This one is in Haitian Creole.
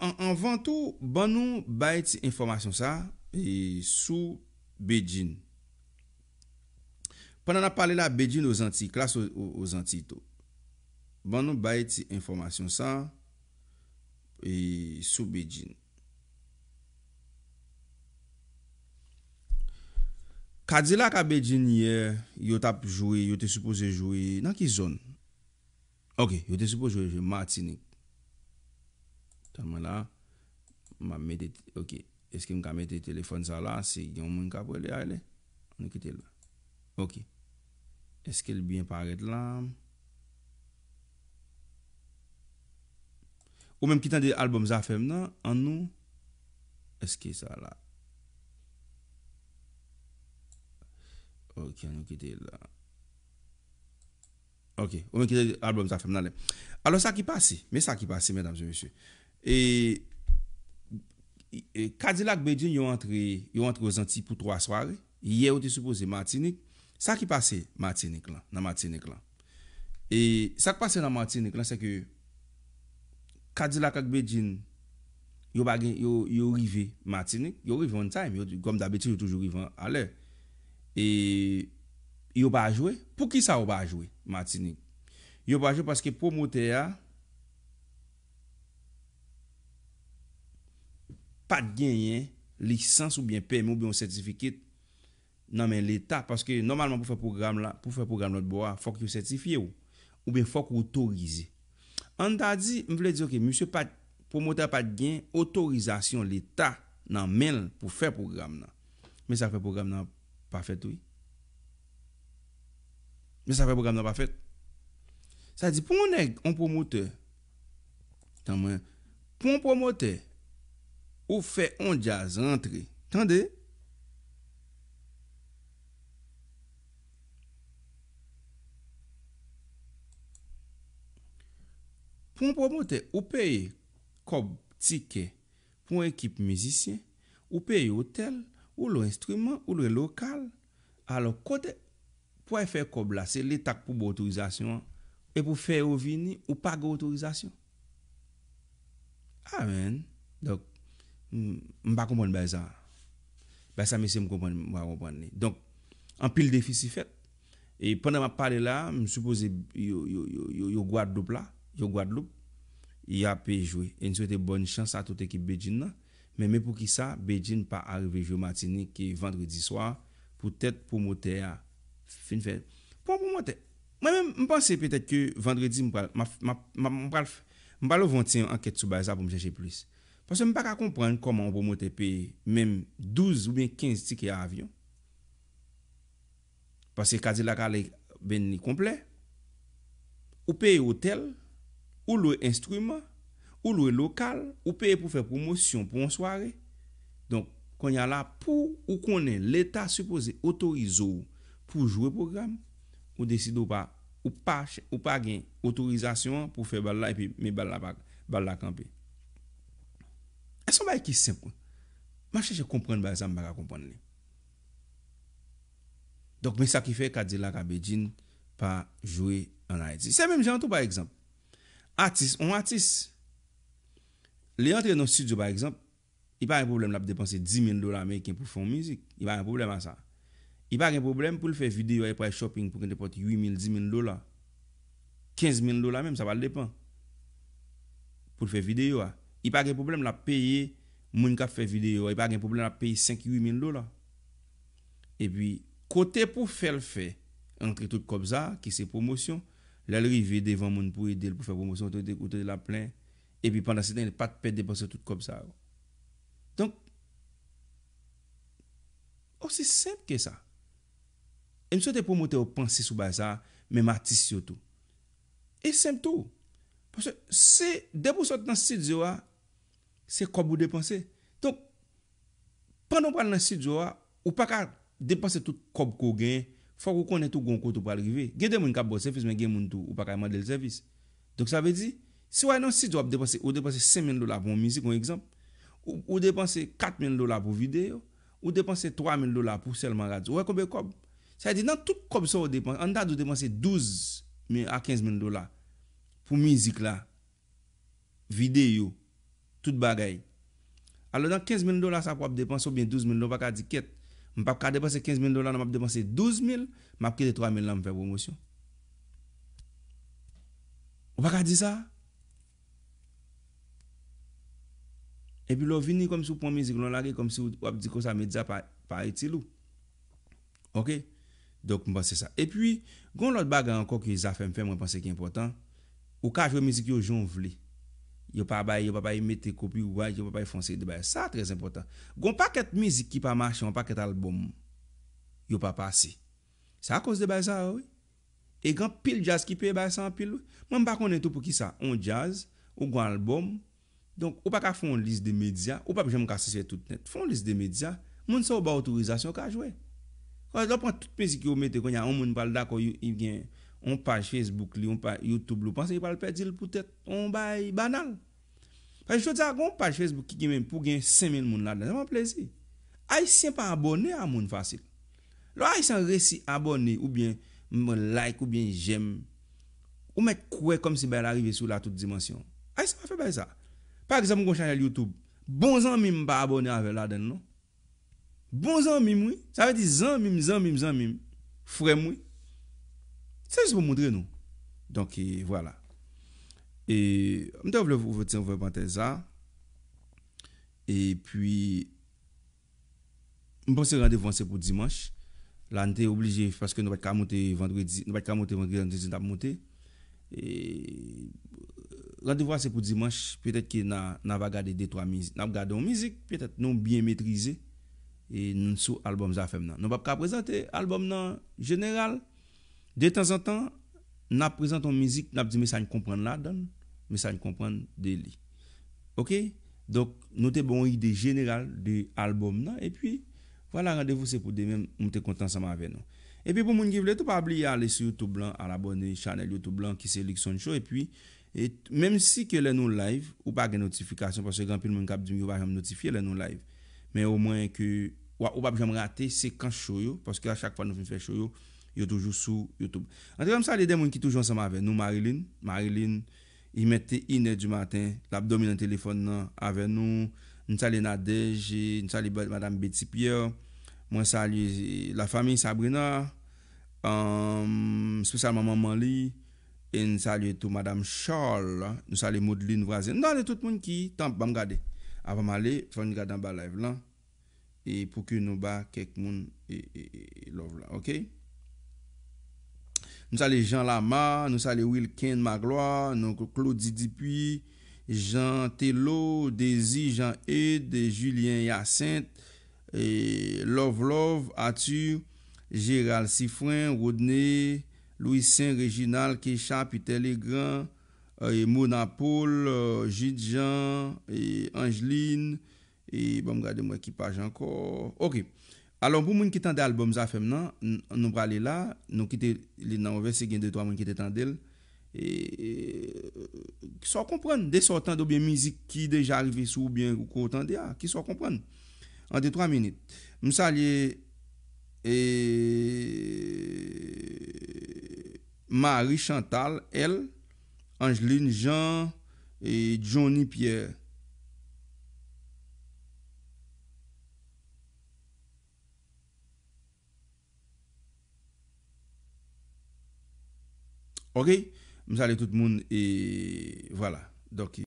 Anvantou ban nou bay ti informasyon sa e sou bedjin. Pan an ap pale la bedjin o zanti, klas o zanti to. Ban nou bay ti informasyon sa e sou bedjin. Kadila ka bedjin ye, yo tap jwe, yo te supose jwe nan ki zon? Ok, yo te supose jwe, jwe martinik. Tamman la. M a mette. Ok. Eske m ka mette telefon sa la. Se yon moun ka pou el ya ele. An nou kite la. Ok. Eske l byen paret la. Ou menm kitan de album zafem nan. An nou. Eske sa la. Ok. An nou kite la. Ok. Ou menm kitan de album zafem nan. Alo sa ki pase. Me sa ki pase. Menam jen monsiw. Cadillac Bedin yon entre, aux Antilles pour trois soirées. Hier, on était supposé Martinique. Ça qui passait Martinique, là, dans Martinique, là. Et ça qui passe dans Martinique, là, c'est que Cadillac et Bedin, yon bagé, arrivé Martinique, yon arrivé en time, comme d'habitude, yon toujours arrivé à l'heure. Et yon pas joué. Pour qui ça yon pas joué, Martinique? Yon pas joué parce que pour promoteur, Pat genyen lisans ou bien peme ou bi yon sertifikit nan men l'Etat. Paske normalman pou fè program la, pou fè program not bo a, fòk yon sertifiye ou. Ou bi fòk yon otorize. An da di, m vle di ok, msè promoter pat genyen, otorizasyon l'Etat nan men pou fè program la. Men sa fè program la pa fèt ou. Men sa fè program la pa fèt. Sa di pou mwen ek yon promoter, pou mwen promoter, Ou fe on jaz rentre. Tande? Pon pwomote, ou peye kob tike pou ekip mizisyen, ou peye otel, ou lo instrument, ou lo lokal, alo kote pou e fe kob la, se le tak pou bo otorizasyon, e pou fe o vini, ou pa go otorizasyon. Amen. Dok. Mpa kompon beza Beza mese m kompon Mpa kompon ne Anpil defi si fet E pwende ma pale la Mp suppose yo gwa dloup la Yo gwa dloup Ya pe jwe E niswete bon chansa tout ekip Bejin na Men me pou ki sa Bejin pa arive jwe matini Ki vendredi swa Pwete pou moter Mpansi petet ki vendredi Mpalo vwantin anket sou beza pou mjeche plis Pasè m pa ka komprende koman ou pou mwote pe mèm 12 ou mèm 15 tike avyon. Pasè kazi la kale ben ni komple. Ou peye otel, ou loue instrument, ou loue lokal, ou peye pou fè promosyon pou mwonsware. Don, konya la pou ou konen l'Etat supose otorizo pou jwè program, ou desido pa ou pa gen otorizasyon pou fè bal la epi mè bal la kampe. Son bay ki semp kon Mache che kompren bay zanm baga kompren li Dok me sa ki fe kadila ka bedjin Pa jowe an a eti Se menm jantou bay ekzamp Atis, on atis Le antre nan studio bay ekzamp I pa gen problem la pou depanse 10.000 dola Ameriken pou fon mizik I pa gen problem an sa I pa gen problem pou l fe videyo E pay shopping pou gen depote 8.000, 10.000 dola 15.000 dola menm sa pa depan Pou l fe videyo a I pa gen poublem la peye moun ka fe videyo. I pa gen poublem la peye 5-8 min lola. E pi, kote pou fe l fe, anke tout kop za, ki se promosyon, lal rivye devan moun pou edel pou fe promosyon, ou te de la plen. E pi, pandan se den, e pat pe depan se tout kop za. Donk, ou se semp ke sa. E m sou te promote ou panse sou baza, men matis yo tou. E semp tou. Pou se, se, de pou sot nan sit zyo a, Se kob ou depanse. Donk, pandon pal nan sit jo a, ou pa ka depanse tout kob ko gen, fok ou konen tout gonkot ou pal rive. Gen den moun ka bo servis, men gen moun tou ou pa ka model servis. Donk sa ve di, si wè nan sit jo ap depanse, ou depanse 5,000 dolar pou mou mizik kon ekzamp, ou depanse 4,000 dolar pou videyo, ou depanse 3,000 dolar pou sel maradi. Ou wè konbe kob. Sa di, nan tout kob so ou depanse, an dad ou depanse 12,000 a 15,000 dolar pou mizik la, videyo, tout bagay. Alors, dans 15 000 dollars, ça peut dépenser ou bien 12 000 dollars, pas dire je ne pas dépenser 15 000 dollars, je vais dépenser 12 000, je vais quitter 3 000 dollars pour faire promotion. On ne pas dire ça. Et puis, l'on vient comme si vous prenez la musique, comme si vous dites que ça ne dit pas utile. Ok? Donc, je pense ça. Et puis, il y a encore qui a fait, je pense que c'est important. Ou quand je joue musique, je Yo pa baye, yo pa baye mete kopi, yo pa baye fonsey, yo pa baye sa, trez impotant. Gon pa ket mizik ki pa marchen, yo pa ket albom, yo pa pase. Sa a kose de baye sa, ouy. E gan pil jazz ki pe, baye sa an pil, ouy. Mwen pa konen tou pou ki sa, on jazz, ou gwan albom. Donk, ou pa ka fon list de medya, ou pa pou jem kase se tout net. Fon list de medya, moun sa ou ba otorizasyon ka jwe. Kwa zon pon tout mizik yo mete, kon ya on moun pal da kon yon, yon gen... on page Facebook, li, on page YouTube, vous pensez qu'il pas le perdre peut-être on bail banal. Parce que je veux dire, on page Facebook qui même pour gagner 5000 personnes. là-dedans, c'est un plaisir. Haïtien pas abonné à monde facile. Le Haïtien réussit abonné ou bien like ou bien j'aime ou mettre quoi comme si elle arrivait sur la toute dimension. Haïtien pas fait pas ça. Par exemple, mon channel YouTube, bon ami pas abonné avec là-dedans non. Bon amis, oui, ça veut dire zan mim zan mim zan mim frère oui. Se jis pou moun dre nou. Donk e, wala. E, mde ou vle vou vwete zan. E, pwi, mpw se randev wansen pou dimans. La, nte oblije, paske nou bat ka moun te vendredi, nou bat ka moun te vendredi, nan dezin ta moun te. E, randev wansen pou dimans, pwetet ki nan va gade de toa mizik, nan va gade don mizik, pwetet nou biye metrize, e, nou sou albom zafem nan. Nou bat ka prezante albom nan, general, De temps en temps, nous présentons musique, nous disons, mais ça ne comprend la donne, mais ça ne comprend de OK? Donc, nous avons une idée générale de l'album. Et puis, voilà, rendez-vous, c'est pour demain. Nous sommes contents ensemble avec nous. Et puis, pour les gens qui veulent, tout pas oublier aller sur YouTube Blanc, à l'abonner, chaîne YouTube Blanc qui c'est Lixon Show. Et puis, et même si que les nous live, ou pas de notification, parce que grand pile, mon cap va notifier les nous live. Mais au moins que, ou, pas de rater quand show, parce que à chaque fois nous faisons show, yo toujou sou YouTube. Ante yon sali de moun ki toujoun seman ave nou, Marilyn, Marilyn, yi mette inè di matin, la bdomi nan telefon nan, ave nou, nou sali Nadej, nou sali Madame Betty Pierre, moun sali la fami Sabrina, spesalman maman li, e nou sali tou Madame Charles, nou sali Maudeline Vrazen, nou sali tout moun ki, tanp, bamb gade, apam ale, fon yon gade an ba live lan, e pou ki nou ba kek moun, e lov lan, ok? Nou sa le Jean Lama, nou sa le Wilken Magloire, nou sa le Claude Didipuy, Jean Tellot, Desi Jean-Ed, Julien Yacinthe, Love Love, Atu, Gérald Sifrin, Rodney, Louis Saint-Reginald, Kecha, Pitele Grand, euh, Mona Paul, euh, Jude Jean, Angeline, et bon, gade mwen ekipaj ankor. Alon pou moun ki tande alboum za fem nan, nou prale la, nou kite li nan ouve, se gen de to a moun ki tande el, ki so kompran, de so tande oubyen mizik ki deja arrive sou oubyen ou kou tande a, ah, ki so kompran. An de 3 minit, mousa li e Marie Chantal, el, Angeline Jean, et Johnny Pierre. Ok? Nous tout le monde et voilà. Donc,